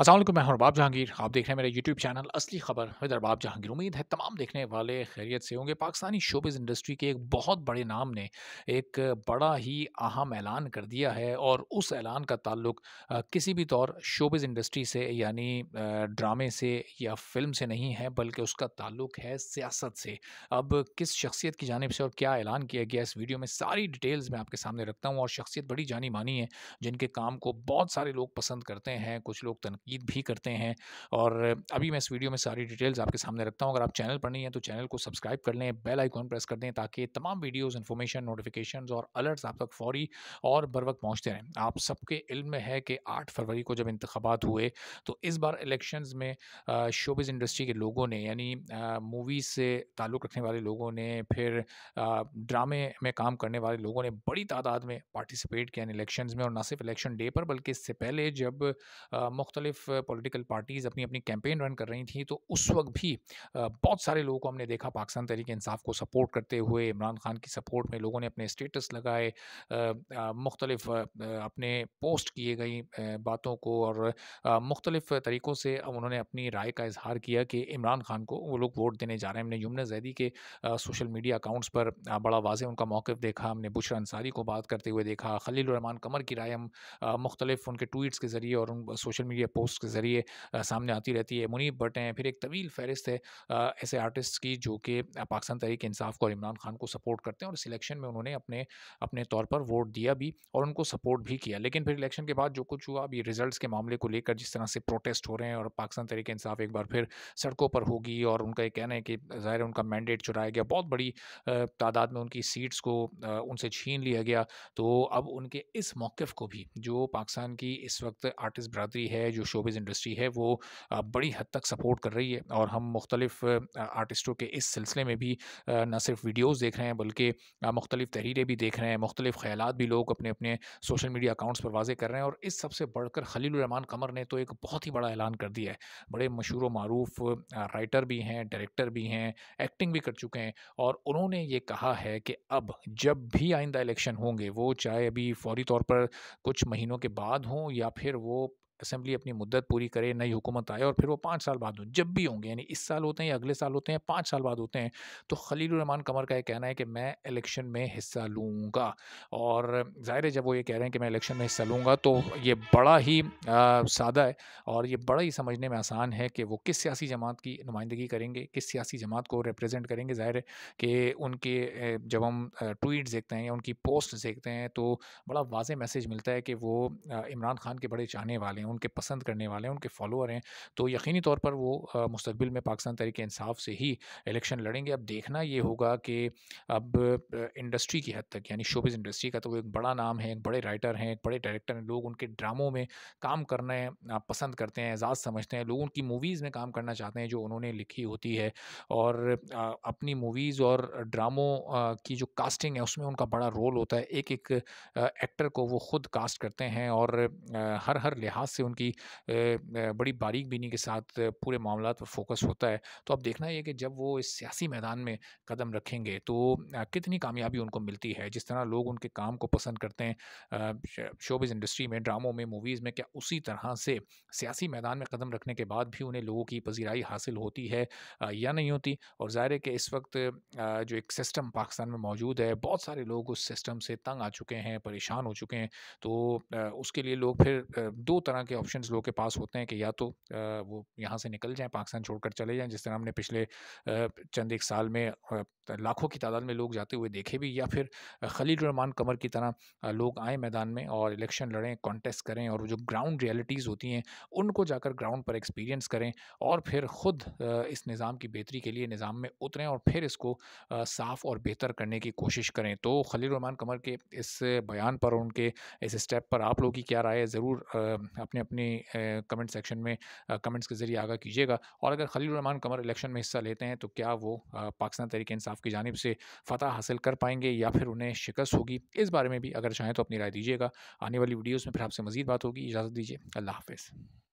असल मैं अरबाब जहांगीर आप देख रहे हैं मेरा यूट्यूब चैनल असली खबर विद अरबाब जहांगीर उम्मीद है तमाम देखने वाले खैरियत से होंगे पाकिस्तानी शोबिज़ इंडस्ट्री के एक बहुत बड़े नाम ने एक बड़ा ही अहम ऐलान कर दिया है और उस ऐलान का ताल्लुक किसी भी तौर शोबिज़ इंडस्ट्री से यानी ड्रामे से या फिल्म से नहीं है बल्कि उसका ताल्लुक है सियासत से अब किस शख्सियत की जानब से और क्या ऐलान किया गया इस वीडियो में सारी डिटेल्स मैं आपके सामने रखता हूँ और शख्सियत बड़ी जानी मानी है जिनके काम को बहुत सारे लोग पसंद करते हैं कुछ लोग ईद भी करते हैं और अभी मैं इस वीडियो में सारी डिटेल्स आपके सामने रखता हूँ अगर आप चैनल पर नहीं हैं तो चैनल को सब्सक्राइब कर लें बेल आइकॉन प्रेस कर दें ताकि तमाम वीडियोज़ इन्फॉर्मेशन नोटिफिकेशन और अलर्ट्स आप तक फौरी और बर वक्त पहुँचते रहें आप सबके इल्म में है कि आठ फरवरी को जब इंतबात हुए तो इस बार इलेक्शन में शोबिज़ इंडस्ट्री के लोगों ने यानी मूवी से ताल्लुक़ रखने वाले लोगों ने फिर ड्रामे में काम करने वाले लोगों ने बड़ी तादाद में पार्टिसिपेट किया इलेक्शन में और ना सिर्फ इलेक्शन डे पर बल्कि इससे पहले जब मुख्तलिफ मुख्तलिफ पोलिटिकल पार्टीज़ अपनी अपनी कैंपेन रन कर रही थी तो उस वक्त भी बहुत सारे लोगों को हमने देखा पाकिस्तान तरीके इंसाफ को सपोर्ट करते हुए इमरान खान की सपोर्ट में लोगों ने अपने स्टेटस लगाए मुख्तलिफ अपने पोस्ट किए गई बातों को और मुख्तलिफ तरीक़ों से उन्होंने अपनी राय का इजहार किया कि इमरान खान को वो लोग वोट देने जा रहे हैं हमने यमुन जैदी के सोशल मीडिया अकाउंट्स पर बड़ा वाज उनका मौक़ देखा हमने बुशर अंसारी को बात करते हुए देखा खलील रहमान कमर की राय हम मुख्तलिफ उनके ट्वीट्स के ज़रिए और उन सोशल मीडिया पोस्ट उसके ज़रिए सामने आती रहती है मुनीब भट्ट हैं फिर एक तवील फहरिस्त है ऐसे आर्टिस्ट की जो कि पाकिस्तान तहरीक इंसाफ को और इमरान खान को सपोर्ट करते हैं और इस इलेक्शन में उन्होंने अपने अपने तौर पर वोट दिया भी और उनको सपोर्ट भी किया लेकिन फिर इलेक्शन के बाद जो कुछ हुआ अभी रिजल्ट के मामले को लेकर जिस तरह से प्रोटेस्ट हो रहे हैं और पाकिस्तान तहरीक इंसाफ एक बार फिर सड़कों पर होगी और उनका ये कहना है कि ज़ाहिर उनका मैंडेट चुराया गया बहुत बड़ी तादाद में उनकी सीट्स को उनसे छीन लिया गया तो अब उनके इस मौक़ को भी जो पाकिस्तान की इस वक्त आर्टिस्ट बरदरी है जो शोबिज़ इंडस्ट्री है वो बड़ी हद तक सपोर्ट कर रही है और हम मुख्तलिफ आर्टिस्टों के इस सिलसिले में भी न सिर्फ वीडियोज़ देख रहे हैं बल्कि मुख्तलिफ तहरीरें भी देख रहे हैं मुख्तलिफ ख्याल भी लोग अपने अपने सोशल मीडिया अकाउंट्स पर वाजे कर रहे हैं और इस सबसे बढ़कर खलीलरहमान कमर ने तो एक बहुत ही बड़ा ऐलान कर दिया है बड़े मशहूर व मरूफ राइटर भी हैं डायरेक्टर भी हैं एक्टिंग भी कर चुके हैं और उन्होंने ये कहा है कि अब जब भी आइंदा इलेक्शन होंगे वो चाहे अभी फौरी तौर पर कुछ महीनों के बाद हों या फिर वो असम्बली अपनी मुद्दत पूरी करे नई हुकूमत आए और फिर वो पाँच साल बाद हों जब भी होंगे यानी इस साल होते हैं या अगले साल होते हैं पाँच साल बाद होते हैं तो खलीलरहमान कमर का ये कहना है कि मैं इलेक्शन में हिस्सा लूँगा और ज़ाहिर है जब वो ये कह रहे हैं कि मैं इलेक्शन में हिस्सा लूँगा तो ये बड़ा ही सादा है और ये बड़ा ही समझने में आसान है कि वो किस सियासी जमात की नुमाइंदगी करेंगे किस सियासी जमात को रिप्रजेंट करेंगे ज़ाहिर है कि उनके जब हम ट्वीट देखते हैं या उनकी पोस्ट देखते हैं तो बड़ा वाज मैसेज मिलता है कि वो इमरान खान के बड़े चाहने वाले हैं उनके पसंद करने वाले हैं उनके फॉलोअर हैं तो यकीनी तौर पर वो मुस्तबिल में पाकिस्तान तरीके इंसाफ से ही इलेक्शन लड़ेंगे अब देखना ये होगा कि अब इंडस्ट्री की हद तक यानी शोबिस इंडस्ट्री का तो वो एक बड़ा नाम है एक बड़े राइटर हैं एक बड़े डायरेक्टर हैं लोग उनके ड्रामों में काम करना पसंद करते हैं एजाज़ समझते हैं लोग उनकी मूवीज़ में काम करना चाहते हैं जो उन्होंने लिखी होती है और अपनी मूवीज़ और ड्रामों की जो कास्टिंग है उसमें उनका बड़ा रोल होता है एक एक एक्टर को वो ख़ुद कास्ट करते हैं और हर हर लिहाज से उनकी बड़ी बारीक बीनी के साथ पूरे मामला पर फोकस होता है तो अब देखना यह कि जब वो इस सियासी मैदान में कदम रखेंगे तो कितनी कामयाबी उनको मिलती है जिस तरह लोग उनके काम को पसंद करते हैं शोबिज़ इंडस्ट्री में ड्रामों में मूवीज़ में क्या उसी तरह से सियासी मैदान में कदम रखने के बाद भी उन्हें लोगों की पजीराई हासिल होती है या नहीं होती और ज़ाहिर है कि इस वक्त जो एक सिस्टम पाकिस्तान में मौजूद है बहुत सारे लोग उस सिस्टम से तंग आ चुके हैं परेशान हो चुके हैं तो उसके लिए लोग फिर दो तरह के ऑप्शन लोगों के पास होते हैं कि या तो वो यहाँ से निकल जाएँ पाकिस्तान छोड़कर चले जाएँ जिस तरह हमने पिछले चंद एक साल में लाखों की तादाद में लोग जाते हुए देखे भी या फिर खलील रहमान कमर की तरह लोग आए मैदान में और इलेक्शन लड़ें कॉन्टेस्ट करें और जो ग्राउंड रियलिटीज़ होती हैं उनको जाकर ग्राउंड पर एक्सपीरियंस करें और फिर ख़ुद इस निज़ाम की बेहतरी के लिए निज़ाम में उतरें और फिर इसको साफ़ और बेहतर करने की कोशिश करें तो खलील रहमान कमर के इस बयान पर उनके इस स्टेप पर आप लोगों की क्या राय है ज़रूर अपने अपने अपने कमेंट सेक्शन में कमेंट्स के ज़रिए आगा कीजिएगा और अगर खलील रहमान कमर इलेक्शन में हिस्सा लेते हैं तो क्या वो पाकिस्तान तरीके इंसाफ की जानब से फ़तह हासिल कर पाएंगे या फिर उन्हें शिकस्त होगी इस बारे में भी अगर चाहें तो अपनी राय दीजिएगा आने वाली वीडियोज़ में फिर आपसे मज़ीद बात होगी इजाज़त दीजिए अल्लाह हाफिज़